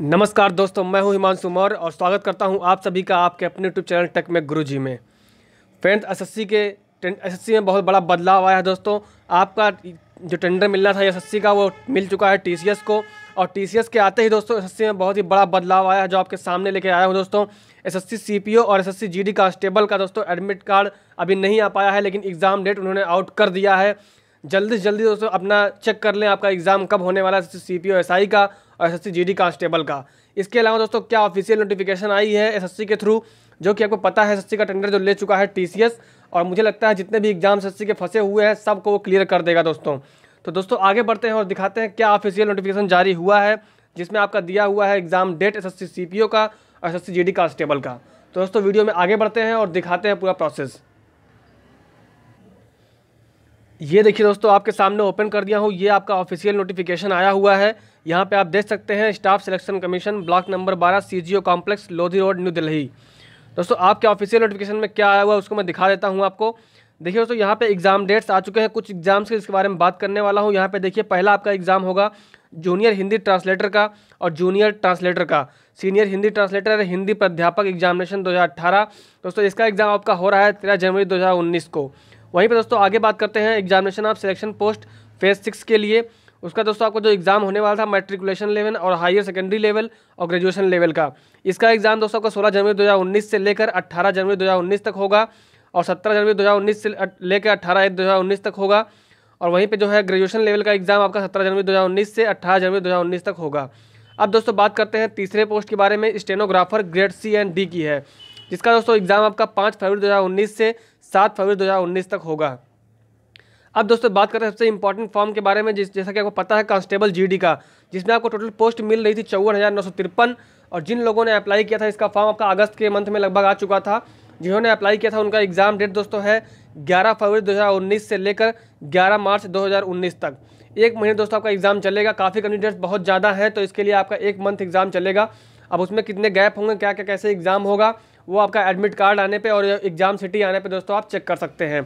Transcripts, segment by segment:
नमस्कार दोस्तों मैं हूं हिमांशु मौर्य और स्वागत करता हूं आप सभी का आपके अपने यूट्यूब चैनल टेक में गुरुजी में एस एसएससी के एसएससी में बहुत बड़ा बदलाव आया है दोस्तों आपका जो टेंडर मिलना था एसएससी का वो मिल चुका है टीसीएस को और टीसीएस के आते ही दोस्तों एस में बहुत ही बड़ा बदलाव आया है जो आपके सामने लेके आया हूँ दोस्तों एस सीपीओ और एस जीडी कांस्टेबल का दोस्तों एडमिट कार्ड अभी नहीं आ पाया है लेकिन एग्ज़ाम डेट उन्होंने आउट कर दिया है जल्दी से जल्दी दोस्तों अपना चेक कर लें आपका एग्ज़ाम कब होने वाला है सी पी का और एस एस कांस्टेबल का इसके अलावा दोस्तों क्या ऑफिशियल नोटिफिकेशन आई है एस के थ्रू जो कि आपको पता है एस का टेंडर जो ले चुका है टी और मुझे लगता है जितने भी एग्जाम एस के फंसे हुए हैं सबको वो क्लियर कर देगा दोस्तों तो दोस्तों आगे बढ़ते हैं और दिखाते हैं क्या ऑफिशियल नोटिफिकेशन जारी हुआ है जिसमें आपका दिया हुआ है एग्ज़ाम डेट एस एस का और एस एस कांस्टेबल का तो दोस्तों वीडियो में आगे बढ़ते हैं और दिखाते हैं पूरा प्रोसेस ये देखिए दोस्तों आपके सामने ओपन कर दिया हूँ ये आपका ऑफिशियल नोटिफिकेशन आया हुआ है यहाँ पे आप देख सकते हैं Staff Selection Commission block number 12 CGO complex Lodhi Road New Delhi दोस्तों आपके ऑफिशियल नोटिफिकेशन में क्या आया हुआ है उसको मैं दिखा देता हूँ आपको देखिए दोस्तों यहाँ पे एग्ज़ाम डेट्स आ चुके हैं कुछ एग्ज़ाम्स के इसके बारे में बात करने वाला हूँ यहाँ पे देखिए पहला आपका एग्ज़ाम होगा जूनियर हिंदी ट्रांसलेटर का और जूनियर ट्रांसलेटर का सीनियर हिंदी ट्रांसलेटर हिंदी प्राध्यापक एग्जामिनेशन 2018 दोस्तों इसका एग्ज़ाम आपका हो रहा है तेरह जनवरी 2019 को वहीं पर दोस्तों आगे बात करते हैं examination of selection post phase six के लिए उसका दोस्तों आपको जो एग्ज़ाम होने वाला था मेट्रिकुलेशन लेवल और हायर सेकेंडरी लेवल और ग्रेजुएशन लेवल का इसका एग्ज़ाम दोस्तों आपको सोलह जनवरी दो से लेकर अट्ठारह जनवरी दो तक होगा और सत्रह जनवरी दो से लेकर अट्ठारह एक दो तक होगा और वहीं पे जो है ग्रेजुएशन लेवल का एग्ज़ाम आपका 17 जनवरी 2019 से 18 जनवरी 2019 तक होगा अब दोस्तों बात करते हैं तीसरे पोस्ट के बारे में stenographer grade C and D की है जिसका दोस्तों एग्ज़ाम आपका पाँच फरवरी 2019 से सात फरवरी दो तक होगा अब दोस्तों बात करें सबसे इंपॉर्टेंट फॉर्म के बारे में जिस जैसा कि आपको पता है कांस्टेबल जीडी का जिसमें आपको टोटल पोस्ट मिल रही थी चौवन और जिन लोगों ने अप्लाई किया था इसका फॉर्म आपका अगस्त के मंथ में लगभग आ चुका था जिन्होंने अप्लाई किया था उनका एग्ज़ाम डेट दोस्तों है 11 फरवरी 2019 से लेकर 11 मार्च 2019 तक एक महीने दोस्तों आपका एग्ज़ाम चलेगा काफ़ी कैंडिडेट्स बहुत ज़्यादा हैं तो इसके लिए आपका एक मंथ एग्ज़ाम चलेगा अब उसमें कितने गैप होंगे क्या क्या कैसे एग्ज़ाम होगा वो आपका एडमिट कार्ड आने पर और एग्ज़ाम सिटी आने पर दोस्तों आप चेक कर सकते हैं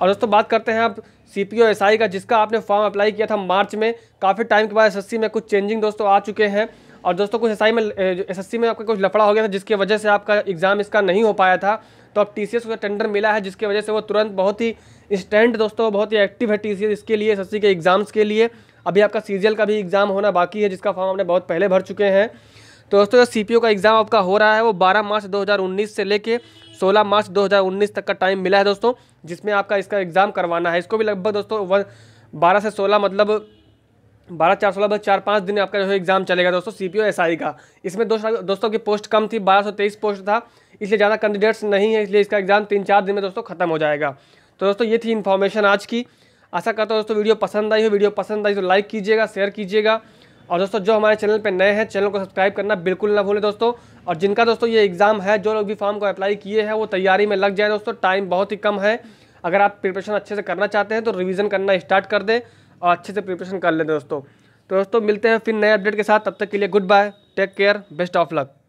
और दोस्तों बात करते हैं आप C P O S I का जिसका आपने फॉर्म अप्लाई किया था मार्च में काफ़ी टाइम के बाद एस एस सी में कुछ चेंजिंग दोस्तों आ चुके हैं और दोस्तों कुछ एस आई में एस एस सी में आपका कुछ लफड़ा हो गया था जिसकी वजह से आपका एग्ज़ाम इसका नहीं हो पाया था तो अब टी सी एस को टेंडर मिला है जिसकी वजह से वो तुरंत बहुत ही इंस्टेंट दोस्तों बहुत ही एक्टिव है टी सी एस इसके लिए एस एस सी के एग्ज़ाम्स के लिए अभी आपका सी का भी एग्ज़ाम होना बाकी है जिसका फॉर्म आपने बहुत पहले भर चुके हैं तो दोस्तों जो सी का एग्ज़ाम आपका हो रहा है वो 12 मार्च 2019 से लेके 16 मार्च 2019 तक का टाइम मिला है दोस्तों जिसमें आपका इसका एग्ज़ाम करवाना है इसको भी लगभग दोस्तों वन बारह से सोलह मतलब बारह चार सोलह बस चार पाँच दिन आपका जो है एग्ज़ाम चलेगा दोस्तों सी पी का इसमें दोस्तों दोस्तों की पोस्ट कम थी बारह सौ तेईस पोस्ट था इसलिए ज़्यादा कैंडिडेट्स नहीं है इसलिए इसका एग्ज़ाम तीन चार दिन में दोस्तों खत्म हो जाएगा तो दोस्तों ये थी इन्फॉर्मेशन आज की आशा करता हूँ दोस्तों वीडियो पसंद आई हो वीडियो पसंद आई तो लाइक कीजिएगा शेयर कीजिएगा और दोस्तों जो हमारे चैनल पर नए हैं चैनल को सब्सक्राइब करना बिल्कुल ना भूलें दोस्तों और जिनका दोस्तों ये एग्ज़ाम है जो लोग भी फॉर्म को अप्लाई किए हैं वो तैयारी में लग जाए दोस्तों टाइम बहुत ही कम है अगर आप प्रिपरेशन अच्छे से करना चाहते हैं तो रिविज़न करना स्टार्ट कर दें और अच्छे से प्रिपरेशन कर लें दोस्तों तो दोस्तों मिलते हैं फिर नए अपडेट के साथ तब तक के लिए good bye take care best of luck